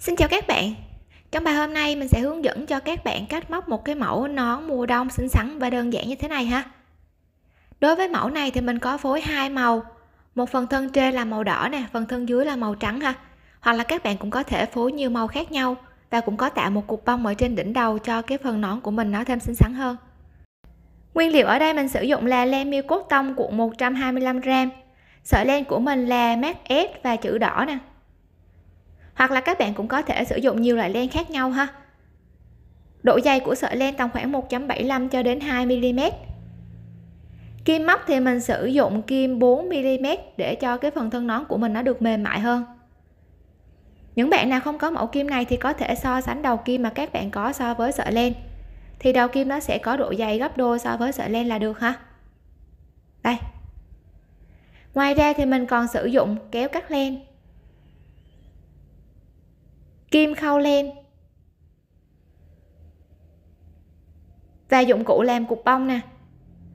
Xin chào các bạn Trong bài hôm nay mình sẽ hướng dẫn cho các bạn cách móc một cái mẫu nón mùa đông xinh xắn và đơn giản như thế này ha Đối với mẫu này thì mình có phối hai màu Một phần thân trên là màu đỏ nè, phần thân dưới là màu trắng ha Hoặc là các bạn cũng có thể phối nhiều màu khác nhau Và cũng có tạo một cục bông ở trên đỉnh đầu cho cái phần nón của mình nó thêm xinh xắn hơn Nguyên liệu ở đây mình sử dụng là len miêu cốt tông cuộn 125g Sợi len của mình là mát S và chữ đỏ nè hoặc là các bạn cũng có thể sử dụng nhiều loại len khác nhau ha độ dày của sợi len tầm khoảng 1.75 cho đến 2 mm kim móc thì mình sử dụng kim 4 mm để cho cái phần thân nón của mình nó được mềm mại hơn những bạn nào không có mẫu kim này thì có thể so sánh đầu kim mà các bạn có so với sợi len thì đầu kim nó sẽ có độ dày gấp đôi so với sợi len là được ha đây ngoài ra thì mình còn sử dụng kéo cắt len kim khâu len và dụng cụ làm cục bông nè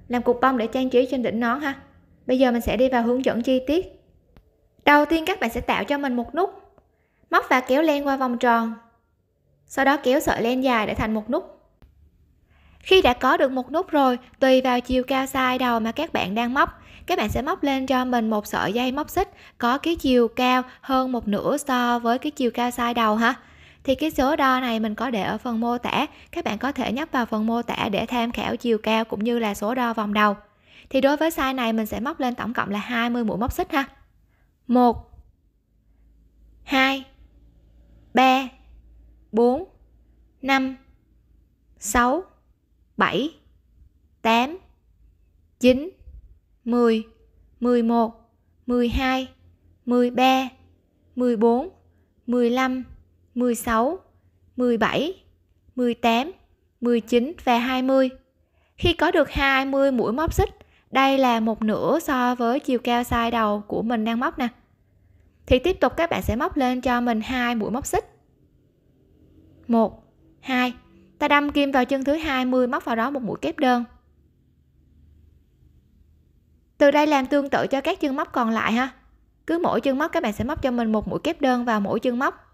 làm cục bông để trang trí trên đỉnh nón ha bây giờ mình sẽ đi vào hướng dẫn chi tiết đầu tiên các bạn sẽ tạo cho mình một nút móc và kéo len qua vòng tròn sau đó kéo sợi len dài để thành một nút khi đã có được một nút rồi, tùy vào chiều cao size đầu mà các bạn đang móc, các bạn sẽ móc lên cho mình một sợi dây móc xích có cái chiều cao hơn một nửa so với cái chiều cao size đầu ha. Thì cái số đo này mình có để ở phần mô tả, các bạn có thể nhấp vào phần mô tả để tham khảo chiều cao cũng như là số đo vòng đầu. Thì đối với size này mình sẽ móc lên tổng cộng là 20 mũi móc xích ha. 1 2 3 4 5 6 7, 8, 9, 10, 11, 12, 13, 14, 15, 16, 17, 18, 19 và 20. Khi có được 20 mũi móc xích, đây là một nửa so với chiều cao size đầu của mình đang móc nè. Thì tiếp tục các bạn sẽ móc lên cho mình hai mũi móc xích. 1 2 ta đâm kim vào chân thứ 20 móc vào đó một mũi kép đơn từ đây làm tương tự cho các chân móc còn lại ha cứ mỗi chân móc các bạn sẽ móc cho mình một mũi kép đơn vào mỗi chân móc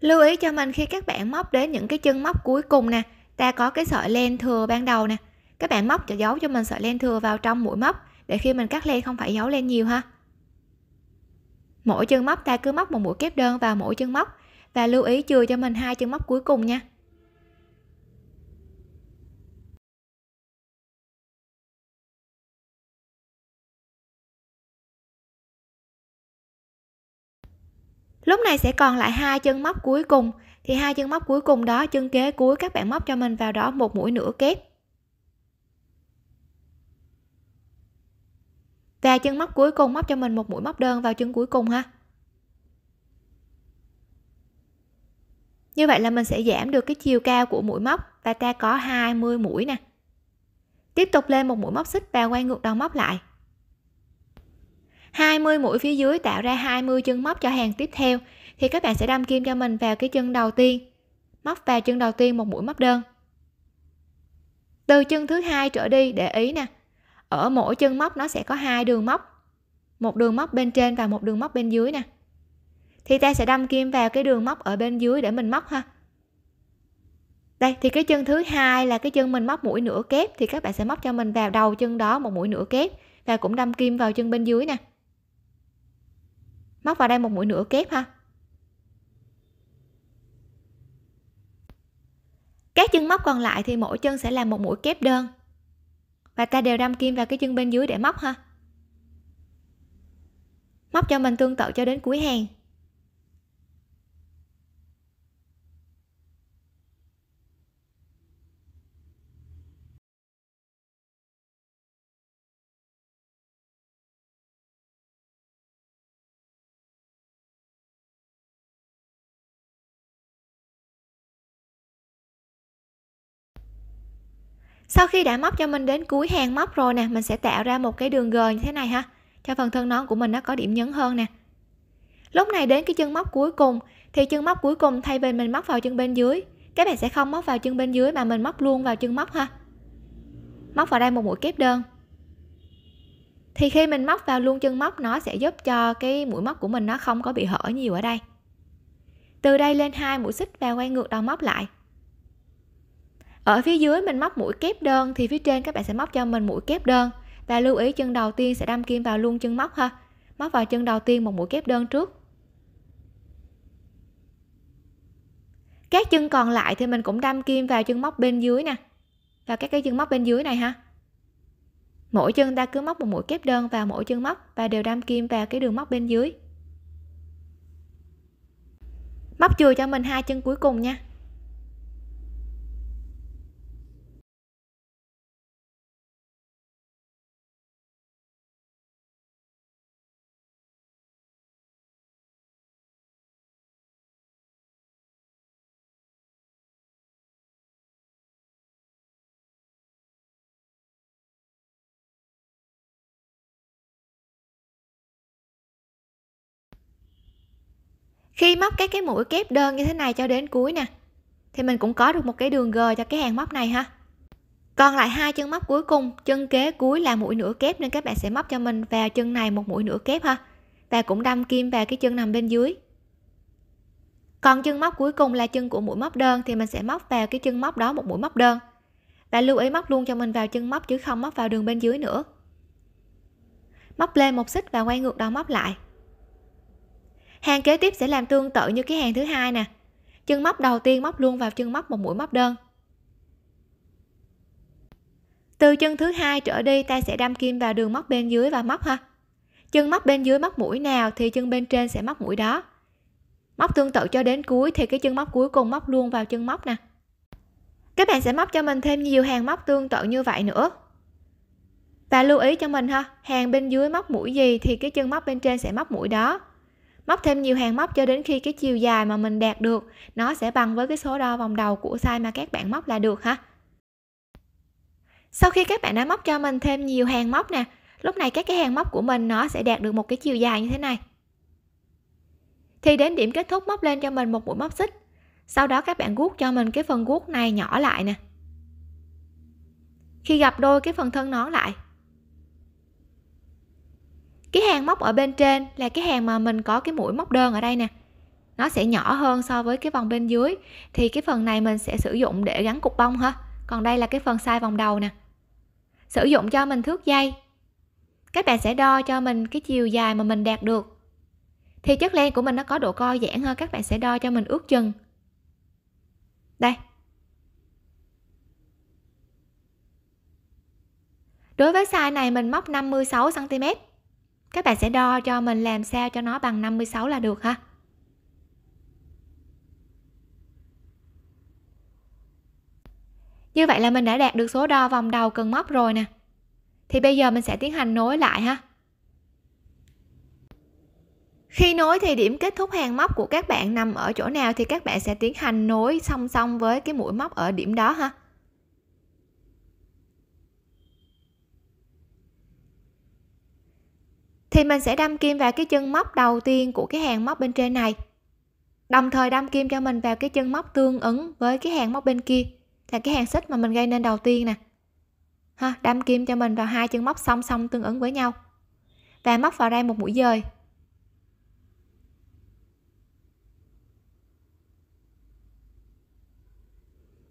lưu ý cho mình khi các bạn móc đến những cái chân móc cuối cùng nè ta có cái sợi len thừa ban đầu nè các bạn móc cho giấu cho mình sợi len thừa vào trong mũi móc để khi mình cắt len không phải giấu len nhiều ha mỗi chân móc ta cứ móc một mũi kép đơn vào mỗi chân móc và lưu ý chừa cho mình hai chân móc cuối cùng nha lúc này sẽ còn lại hai chân móc cuối cùng thì hai chân móc cuối cùng đó chân kế cuối các bạn móc cho mình vào đó một mũi nửa kép và chân móc cuối cùng móc cho mình một mũi móc đơn vào chân cuối cùng ha như vậy là mình sẽ giảm được cái chiều cao của mũi móc và ta có 20 mũi nè tiếp tục lên một mũi móc xích và quay ngược đầu móc lại 20 mũi phía dưới tạo ra 20 chân móc cho hàng tiếp theo thì các bạn sẽ đâm kim cho mình vào cái chân đầu tiên móc vào chân đầu tiên một mũi móc đơn từ chân thứ hai trở đi để ý nè ở mỗi chân móc nó sẽ có hai đường móc một đường móc bên trên và một đường móc bên dưới nè thì ta sẽ đâm kim vào cái đường móc ở bên dưới để mình móc ha đây thì cái chân thứ hai là cái chân mình móc mũi nửa kép thì các bạn sẽ móc cho mình vào đầu chân đó một mũi nửa kép và cũng đâm kim vào chân bên dưới nè móc vào đây một mũi nửa kép ha các chân móc còn lại thì mỗi chân sẽ là một mũi kép đơn và ta đều đâm kim vào cái chân bên dưới để móc ha móc cho mình tương tự cho đến cuối hàng sau khi đã móc cho mình đến cuối hàng móc rồi nè mình sẽ tạo ra một cái đường g như thế này ha cho phần thân nón của mình nó có điểm nhấn hơn nè lúc này đến cái chân móc cuối cùng thì chân móc cuối cùng thay vì mình móc vào chân bên dưới các bạn sẽ không móc vào chân bên dưới mà mình móc luôn vào chân móc ha móc vào đây một mũi kép đơn thì khi mình móc vào luôn chân móc nó sẽ giúp cho cái mũi móc của mình nó không có bị hở nhiều ở đây từ đây lên hai mũi xích và quay ngược đầu móc lại ở phía dưới mình móc mũi kép đơn thì phía trên các bạn sẽ móc cho mình mũi kép đơn và lưu ý chân đầu tiên sẽ đâm kim vào luôn chân móc ha móc vào chân đầu tiên một mũi kép đơn trước các chân còn lại thì mình cũng đâm kim vào chân móc bên dưới nè và các cái chân móc bên dưới này ha mỗi chân ta cứ móc một mũi kép đơn vào mỗi chân móc và đều đâm kim vào cái đường móc bên dưới móc chừa cho mình hai chân cuối cùng nha khi móc các cái mũi kép đơn như thế này cho đến cuối nè thì mình cũng có được một cái đường g cho cái hàng móc này ha còn lại hai chân móc cuối cùng chân kế cuối là mũi nửa kép nên các bạn sẽ móc cho mình vào chân này một mũi nửa kép ha và cũng đâm kim vào cái chân nằm bên dưới còn chân móc cuối cùng là chân của mũi móc đơn thì mình sẽ móc vào cái chân móc đó một mũi móc đơn và lưu ý móc luôn cho mình vào chân móc chứ không móc vào đường bên dưới nữa móc lên một xích và quay ngược đầu móc lại hàng kế tiếp sẽ làm tương tự như cái hàng thứ hai nè chân móc đầu tiên móc luôn vào chân móc một mũi móc đơn từ chân thứ hai trở đi ta sẽ đâm kim vào đường móc bên dưới và móc ha chân móc bên dưới móc mũi nào thì chân bên trên sẽ móc mũi đó móc tương tự cho đến cuối thì cái chân móc cuối cùng móc luôn vào chân móc nè các bạn sẽ móc cho mình thêm nhiều hàng móc tương tự như vậy nữa và lưu ý cho mình ha hàng bên dưới móc mũi gì thì cái chân móc bên trên sẽ móc mũi đó móc thêm nhiều hàng móc cho đến khi cái chiều dài mà mình đạt được nó sẽ bằng với cái số đo vòng đầu của size mà các bạn móc là được ha sau khi các bạn đã móc cho mình thêm nhiều hàng móc nè lúc này các cái hàng móc của mình nó sẽ đạt được một cái chiều dài như thế này thì đến điểm kết thúc móc lên cho mình một mũi móc xích sau đó các bạn guốc cho mình cái phần guốc này nhỏ lại nè khi gặp đôi cái phần thân nón lại cái hàng móc ở bên trên là cái hàng mà mình có cái mũi móc đơn ở đây nè nó sẽ nhỏ hơn so với cái vòng bên dưới thì cái phần này mình sẽ sử dụng để gắn cục bông ha còn đây là cái phần sai vòng đầu nè sử dụng cho mình thước dây các bạn sẽ đo cho mình cái chiều dài mà mình đạt được thì chất len của mình nó có độ co giãn hơn các bạn sẽ đo cho mình ước chừng đây đối với size này mình móc 56 cm các bạn sẽ đo cho mình làm sao cho nó bằng 56 là được ha như vậy là mình đã đạt được số đo vòng đầu cần móc rồi nè thì bây giờ mình sẽ tiến hành nối lại ha khi nối thì điểm kết thúc hàng móc của các bạn nằm ở chỗ nào thì các bạn sẽ tiến hành nối song song với cái mũi móc ở điểm đó ha thì mình sẽ đâm kim vào cái chân móc đầu tiên của cái hàng móc bên trên này đồng thời đâm kim cho mình vào cái chân móc tương ứng với cái hàng móc bên kia là cái hàng xích mà mình gây nên đầu tiên nè ha đâm kim cho mình vào hai chân móc song song tương ứng với nhau và móc vào đây một mũi dời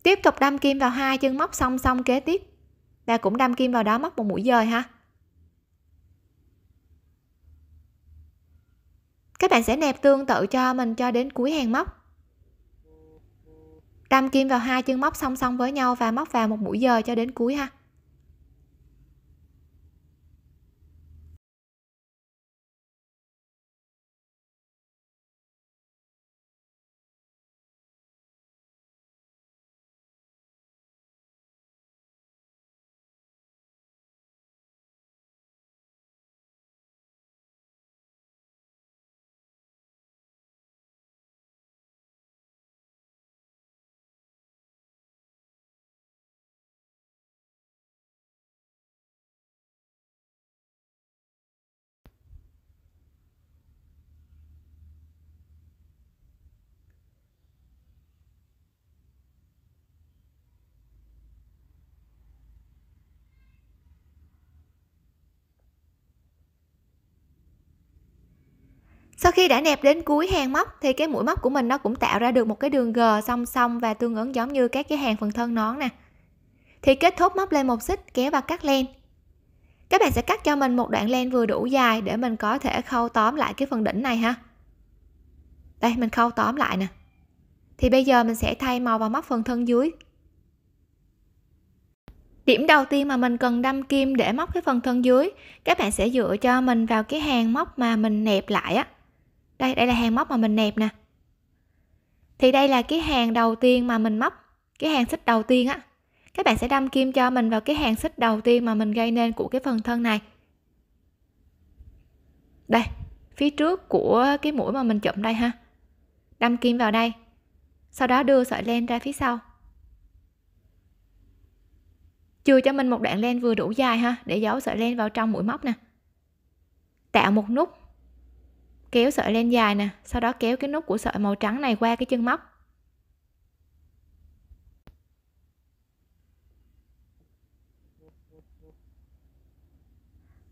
tiếp tục đâm kim vào hai chân móc song song kế tiếp và cũng đâm kim vào đó móc một mũi dời ha các bạn sẽ nẹp tương tự cho mình cho đến cuối hàng móc đâm kim vào hai chân móc song song với nhau và móc vào một mũi giờ cho đến cuối ha sau khi đã nẹp đến cuối hàng móc thì cái mũi móc của mình nó cũng tạo ra được một cái đường g song song và tương ứng giống như các cái hàng phần thân nón nè thì kết thúc móc lên một xích kéo và cắt len các bạn sẽ cắt cho mình một đoạn len vừa đủ dài để mình có thể khâu tóm lại cái phần đỉnh này ha đây mình khâu tóm lại nè thì bây giờ mình sẽ thay màu vào móc phần thân dưới điểm đầu tiên mà mình cần đâm kim để móc cái phần thân dưới các bạn sẽ dựa cho mình vào cái hàng móc mà mình nẹp lại á đây đây là hàng móc mà mình nẹp nè thì đây là cái hàng đầu tiên mà mình móc cái hàng xích đầu tiên á các bạn sẽ đâm kim cho mình vào cái hàng xích đầu tiên mà mình gây nên của cái phần thân này đây phía trước của cái mũi mà mình chụm đây ha đâm kim vào đây sau đó đưa sợi len ra phía sau chừa cho mình một đoạn len vừa đủ dài ha để giấu sợi len vào trong mũi móc nè tạo một nút kéo sợi lên dài nè sau đó kéo cái nút của sợi màu trắng này qua cái chân móc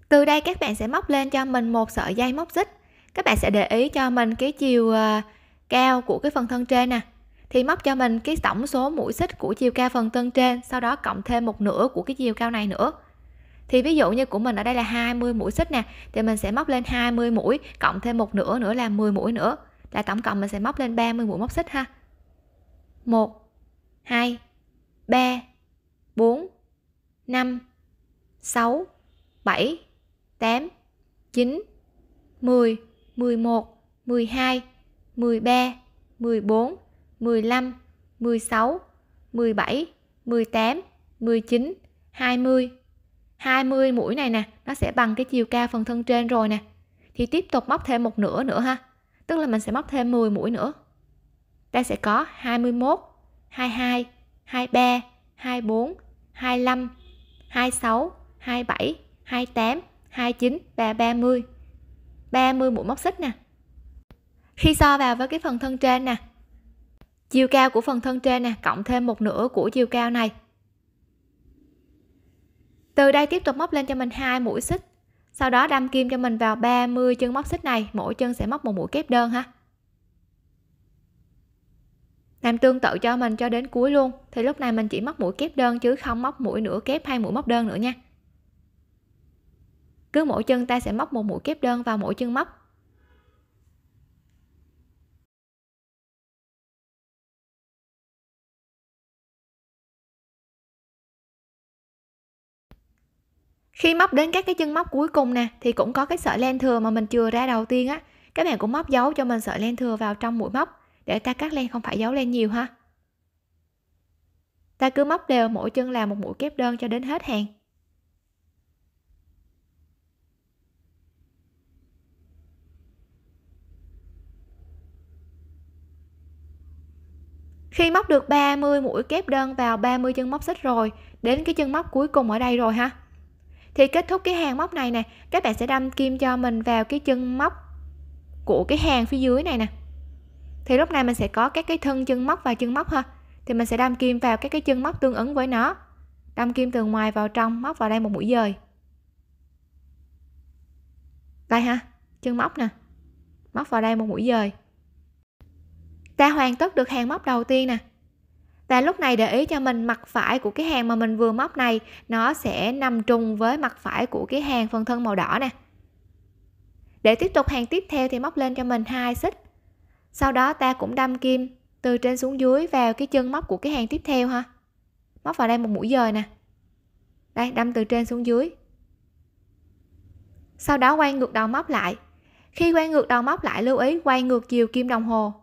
từ đây các bạn sẽ móc lên cho mình một sợi dây móc xích các bạn sẽ để ý cho mình cái chiều ờ, cao của cái phần thân trên nè thì móc cho mình cái tổng số mũi xích của chiều cao phần thân trên sau đó cộng thêm một nửa của cái chiều cao này nữa thì ví dụ như của mình ở đây là 20 mũi xích nè thì mình sẽ móc lên 20 mũi cộng thêm một nửa nữa là 10 mũi nữa là tổng cộng mình sẽ móc lên 30 mũi móc xích ha 1 2 3 4 5 6 7 8 9 10 11 12 13 14 15 16 17 18 19 20 20 mũi này nè nó sẽ bằng cái chiều cao phần thân trên rồi nè thì tiếp tục móc thêm một nửa nữa ha tức là mình sẽ móc thêm 10 mũi nữa ta sẽ có 21 22 23 24 25 26 27 28 29 và 30 30 mũi móc xích nè khi so vào với cái phần thân trên nè chiều cao của phần thân trên nè cộng thêm một nửa của chiều cao này từ đây tiếp tục móc lên cho mình hai mũi xích sau đó đâm kim cho mình vào 30 chân móc xích này mỗi chân sẽ móc một mũi kép đơn ha làm tương tự cho mình cho đến cuối luôn thì lúc này mình chỉ móc mũi kép đơn chứ không móc mũi nửa kép hay mũi móc đơn nữa nha cứ mỗi chân ta sẽ móc một mũi kép đơn vào mỗi chân móc khi móc đến các cái chân móc cuối cùng nè thì cũng có cái sợi len thừa mà mình chừa ra đầu tiên á các bạn cũng móc dấu cho mình sợi len thừa vào trong mũi móc để ta cắt len không phải giấu len nhiều ha ta cứ móc đều mỗi chân là một mũi kép đơn cho đến hết hàng Khi móc được 30 mũi kép đơn vào 30 chân móc xích rồi, đến cái chân móc cuối cùng ở đây rồi ha thì kết thúc cái hàng móc này nè các bạn sẽ đâm kim cho mình vào cái chân móc của cái hàng phía dưới này nè thì lúc này mình sẽ có các cái thân chân móc và chân móc ha thì mình sẽ đâm kim vào các cái chân móc tương ứng với nó đâm kim từ ngoài vào trong móc vào đây một mũi dời đây ha chân móc nè móc vào đây một mũi dời ta hoàn tất được hàng móc đầu tiên nè và lúc này để ý cho mình mặt phải của cái hàng mà mình vừa móc này nó sẽ nằm trùng với mặt phải của cái hàng phần thân màu đỏ nè để tiếp tục hàng tiếp theo thì móc lên cho mình hai xích sau đó ta cũng đâm kim từ trên xuống dưới vào cái chân móc của cái hàng tiếp theo ha móc vào đây một mũi dời nè đây đâm từ trên xuống dưới sau đó quay ngược đầu móc lại khi quay ngược đầu móc lại lưu ý quay ngược chiều kim đồng hồ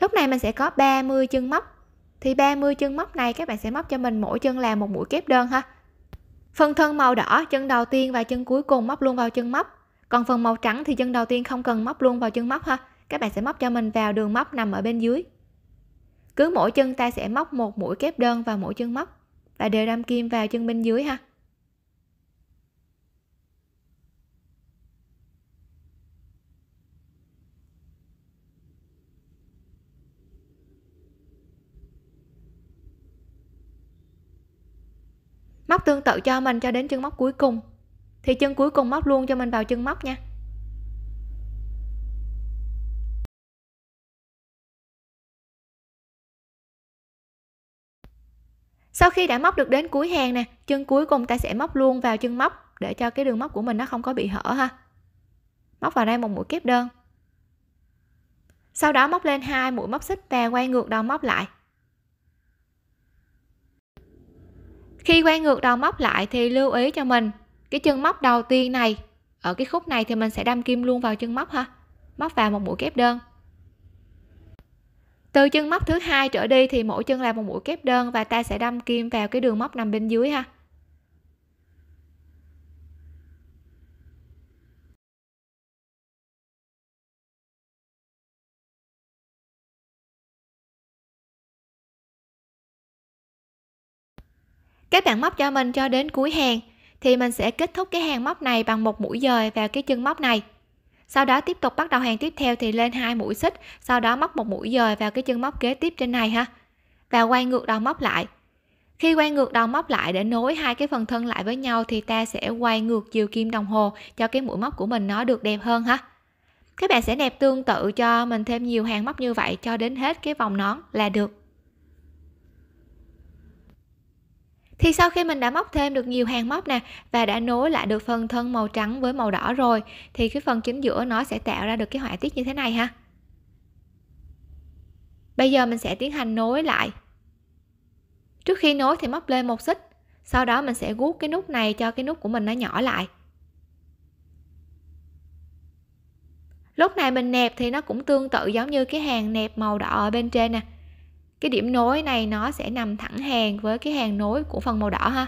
lúc này mình sẽ có 30 chân móc thì 30 chân móc này các bạn sẽ móc cho mình mỗi chân là một mũi kép đơn ha phần thân màu đỏ chân đầu tiên và chân cuối cùng móc luôn vào chân móc còn phần màu trắng thì chân đầu tiên không cần móc luôn vào chân móc ha các bạn sẽ móc cho mình vào đường móc nằm ở bên dưới cứ mỗi chân ta sẽ móc một mũi kép đơn vào mỗi chân móc và đều đâm kim vào chân bên dưới ha móc tương tự cho mình cho đến chân móc cuối cùng thì chân cuối cùng móc luôn cho mình vào chân móc nha sau khi đã móc được đến cuối hàng nè chân cuối cùng ta sẽ móc luôn vào chân móc để cho cái đường móc của mình nó không có bị hở ha móc vào đây một mũi kép đơn sau đó móc lên hai mũi móc xích và quay ngược đầu móc lại khi quay ngược đầu móc lại thì lưu ý cho mình cái chân móc đầu tiên này ở cái khúc này thì mình sẽ đâm kim luôn vào chân móc ha móc vào một mũi kép đơn từ chân móc thứ hai trở đi thì mỗi chân là một mũi kép đơn và ta sẽ đâm kim vào cái đường móc nằm bên dưới ha các bạn móc cho mình cho đến cuối hàng thì mình sẽ kết thúc cái hàng móc này bằng một mũi dời vào cái chân móc này sau đó tiếp tục bắt đầu hàng tiếp theo thì lên hai mũi xích sau đó móc một mũi dời vào cái chân móc kế tiếp trên này ha và quay ngược đầu móc lại khi quay ngược đầu móc lại để nối hai cái phần thân lại với nhau thì ta sẽ quay ngược chiều kim đồng hồ cho cái mũi móc của mình nó được đẹp hơn ha các bạn sẽ đẹp tương tự cho mình thêm nhiều hàng móc như vậy cho đến hết cái vòng nón là được thì sau khi mình đã móc thêm được nhiều hàng móc nè và đã nối lại được phần thân màu trắng với màu đỏ rồi thì cái phần chính giữa nó sẽ tạo ra được cái họa tiết như thế này ha bây giờ mình sẽ tiến hành nối lại trước khi nối thì móc lên một xích sau đó mình sẽ guốc cái nút này cho cái nút của mình nó nhỏ lại lúc này mình nẹp thì nó cũng tương tự giống như cái hàng nẹp màu đỏ ở bên trên nè cái điểm nối này nó sẽ nằm thẳng hàng với cái hàng nối của phần màu đỏ ha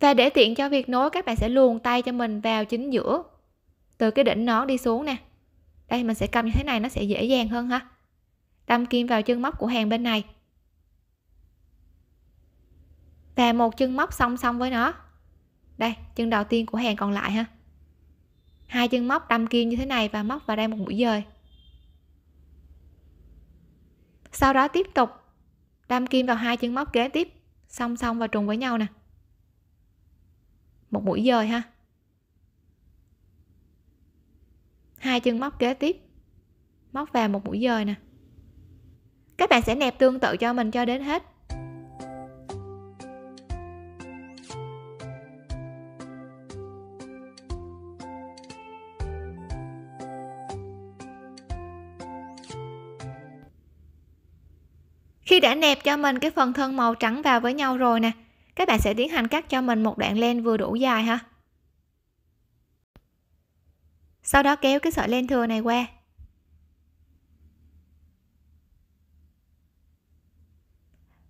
và để tiện cho việc nối các bạn sẽ luồn tay cho mình vào chính giữa từ cái đỉnh nón đi xuống nè đây mình sẽ cầm như thế này nó sẽ dễ dàng hơn ha đâm kim vào chân móc của hàng bên này và một chân móc song song với nó đây chân đầu tiên của hàng còn lại ha hai chân móc đâm kim như thế này và móc vào đây một mũi dời sau đó tiếp tục đâm kim vào hai chân móc kế tiếp song song và trùng với nhau nè một mũi dời ha hai chân móc kế tiếp móc vào một mũi dời nè các bạn sẽ nẹp tương tự cho mình cho đến hết đã nẹp cho mình cái phần thân màu trắng vào với nhau rồi nè các bạn sẽ tiến hành cắt cho mình một đoạn len vừa đủ dài ha sau đó kéo cái sợi len thừa này qua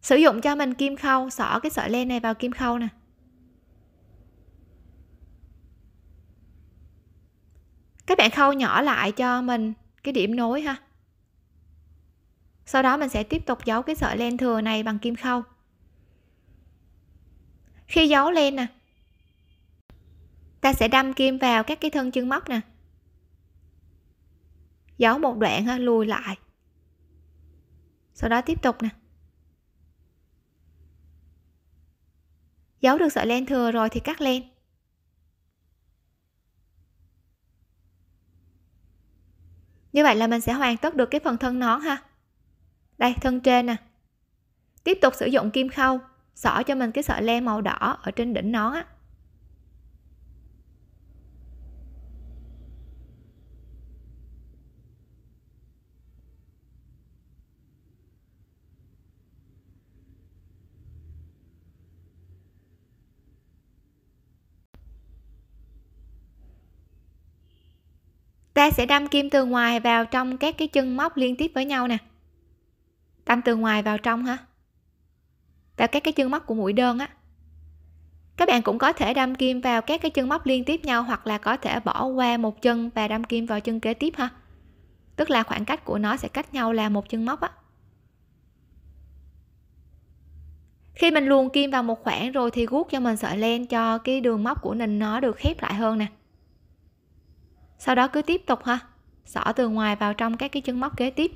sử dụng cho mình kim khâu xỏ cái sợi len này vào kim khâu nè các bạn khâu nhỏ lại cho mình cái điểm nối ha sau đó mình sẽ tiếp tục giấu cái sợi len thừa này bằng kim khâu khi giấu len nè ta sẽ đâm kim vào các cái thân chân móc nè giấu một đoạn ha, lùi lại sau đó tiếp tục nè giấu được sợi len thừa rồi thì cắt len như vậy là mình sẽ hoàn tất được cái phần thân nón ha đây thân trên nè tiếp tục sử dụng kim khâu xỏ cho mình cái sợi len màu đỏ ở trên đỉnh nón á ta sẽ đâm kim từ ngoài vào trong các cái chân móc liên tiếp với nhau nè tăm từ ngoài vào trong ha vào các cái chân móc của mũi đơn á các bạn cũng có thể đâm kim vào các cái chân móc liên tiếp nhau hoặc là có thể bỏ qua một chân và đâm kim vào chân kế tiếp ha tức là khoảng cách của nó sẽ cách nhau là một chân móc á khi mình luồn kim vào một khoảng rồi thì guốc cho mình sợi len cho cái đường móc của mình nó được khép lại hơn nè sau đó cứ tiếp tục ha xỏ từ ngoài vào trong các cái chân móc kế tiếp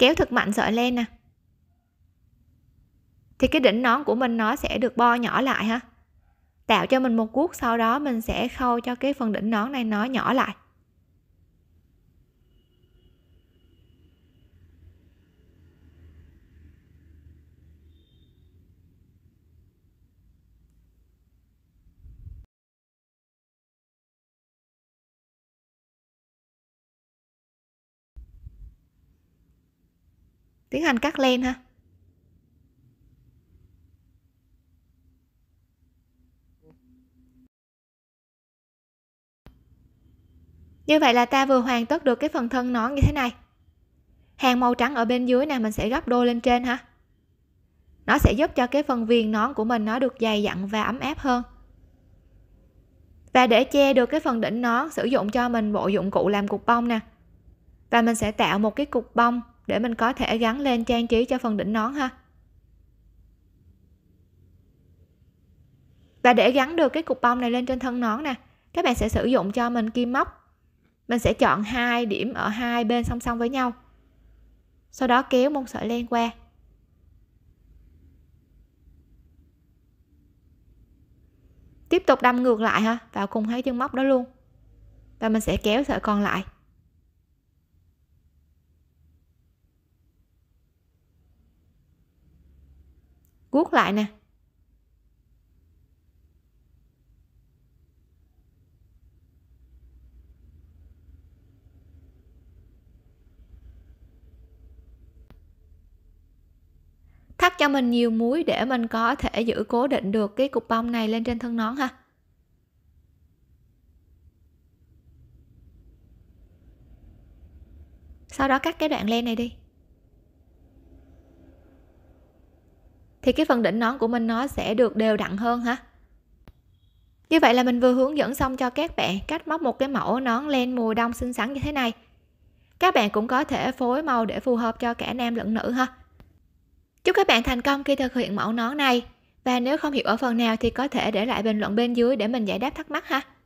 kéo thật mạnh sợi lên nè thì cái đỉnh nón của mình nó sẽ được bo nhỏ lại ha tạo cho mình một cuốc sau đó mình sẽ khâu cho cái phần đỉnh nón này nó nhỏ lại tiến hành cắt len ha như vậy là ta vừa hoàn tất được cái phần thân nón như thế này hàng màu trắng ở bên dưới này mình sẽ gấp đôi lên trên ha nó sẽ giúp cho cái phần viền nón của mình nó được dày dặn và ấm áp hơn và để che được cái phần đỉnh nón sử dụng cho mình bộ dụng cụ làm cục bông nè và mình sẽ tạo một cái cục bông để mình có thể gắn lên trang trí cho phần đỉnh nón ha và để gắn được cái cục bông này lên trên thân nón nè các bạn sẽ sử dụng cho mình kim móc mình sẽ chọn hai điểm ở hai bên song song với nhau sau đó kéo một sợi len qua tiếp tục đâm ngược lại ha vào cùng hai chân móc đó luôn và mình sẽ kéo sợi còn lại guốc lại nè thắt cho mình nhiều muối để mình có thể giữ cố định được cái cục bông này lên trên thân nón ha sau đó cắt cái đoạn len này đi thì cái phần đỉnh nón của mình nó sẽ được đều đặn hơn ha như vậy là mình vừa hướng dẫn xong cho các bạn cách móc một cái mẫu nón len mùa đông xinh xắn như thế này các bạn cũng có thể phối màu để phù hợp cho cả nam lẫn nữ ha chúc các bạn thành công khi thực hiện mẫu nón này và nếu không hiểu ở phần nào thì có thể để lại bình luận bên dưới để mình giải đáp thắc mắc ha